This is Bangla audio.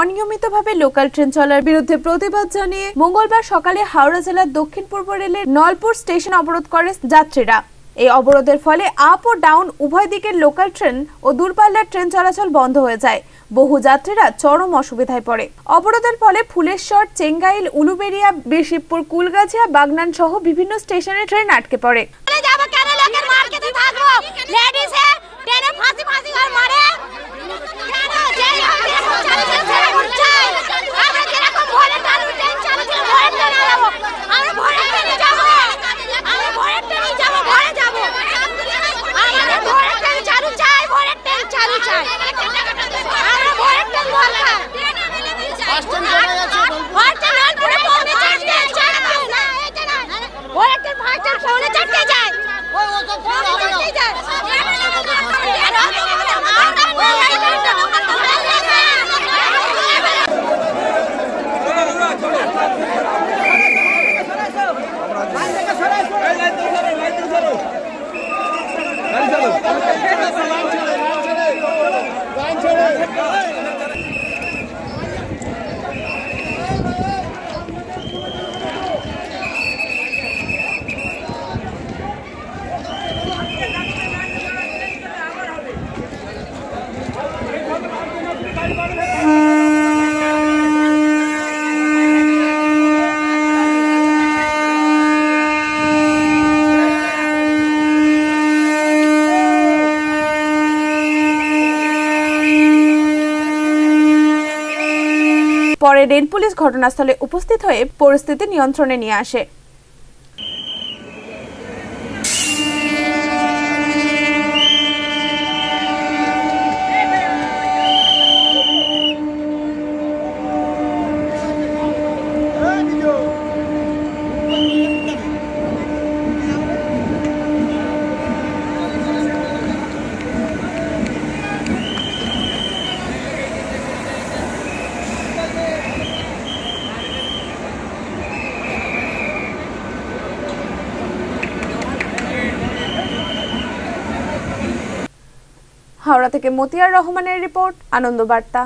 অনিয়মিতভাবে লোকাল ট্রেন চলার বিরুদ্ধে প্রতিবাদ জানিয়ে মঙ্গলবার সকালে হাওড়া জেলার দক্ষিণ পূর্ব রেলের নলপুর স্টেশন অবরোধ করে যাত্রীরা এই অবরোধের ফলে আপ ও ডাউন উভয় দিকের লোকাল ট্রেন ও দূরপাল্লার ট্রেন চলাচল বন্ধ হয়ে যায় বহু যাত্রীরা চরম অসুবিধায় পড়ে অবরোধের ফলে ফুলেশ্বর চেঙ্গাইল উলুবেরিয়া বিশিবপুর কুলগাছিয়া বাগনান সহ বিভিন্ন স্টেশনে ট্রেন আটকে পড়ে পরে রেন পুলিশ ঘটনাস্থলে উপস্থিত হয়ে পরিস্থিতি নিয়ন্ত্রণে নিয়ে আসে হাওড়া থেকে মতিয়ার রহমানের রিপোর্ট আনন্দবার্তা